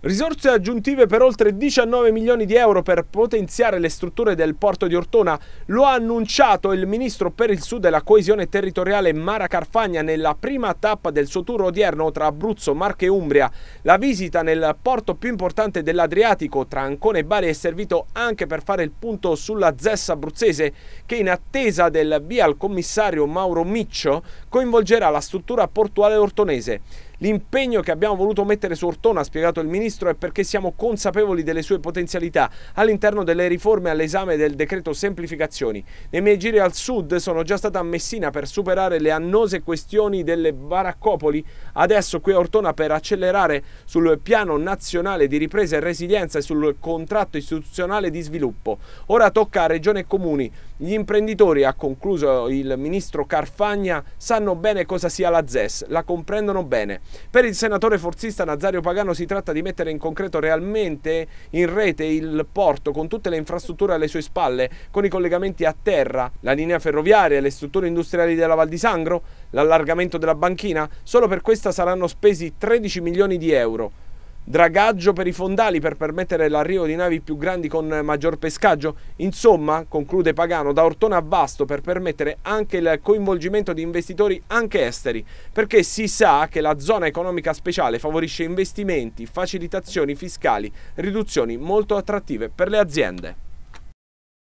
Risorse aggiuntive per oltre 19 milioni di euro per potenziare le strutture del porto di Ortona, lo ha annunciato il ministro per il sud e la coesione territoriale Mara Carfagna nella prima tappa del suo tour odierno tra Abruzzo, Marche e Umbria. La visita nel porto più importante dell'Adriatico tra Ancona e Bari è servito anche per fare il punto sulla Zessa abruzzese che in attesa del via al commissario Mauro Miccio coinvolgerà la struttura portuale ortonese. L'impegno che abbiamo voluto mettere su Ortona, ha spiegato il Ministro, è perché siamo consapevoli delle sue potenzialità all'interno delle riforme all'esame del decreto semplificazioni. Nei miei giri al sud sono già stata a Messina per superare le annose questioni delle baraccopoli, adesso qui a Ortona per accelerare sul piano nazionale di ripresa e resilienza e sul contratto istituzionale di sviluppo. Ora tocca a Regione e Comuni gli imprenditori, ha concluso il ministro Carfagna, sanno bene cosa sia la ZES, la comprendono bene. Per il senatore forzista Nazario Pagano si tratta di mettere in concreto realmente in rete il porto con tutte le infrastrutture alle sue spalle, con i collegamenti a terra, la linea ferroviaria, le strutture industriali della Val di Sangro, l'allargamento della banchina. Solo per questa saranno spesi 13 milioni di euro dragaggio per i fondali per permettere l'arrivo di navi più grandi con maggior pescaggio. Insomma, conclude Pagano, da Ortona a Vasto per permettere anche il coinvolgimento di investitori anche esteri, perché si sa che la zona economica speciale favorisce investimenti, facilitazioni fiscali, riduzioni molto attrattive per le aziende.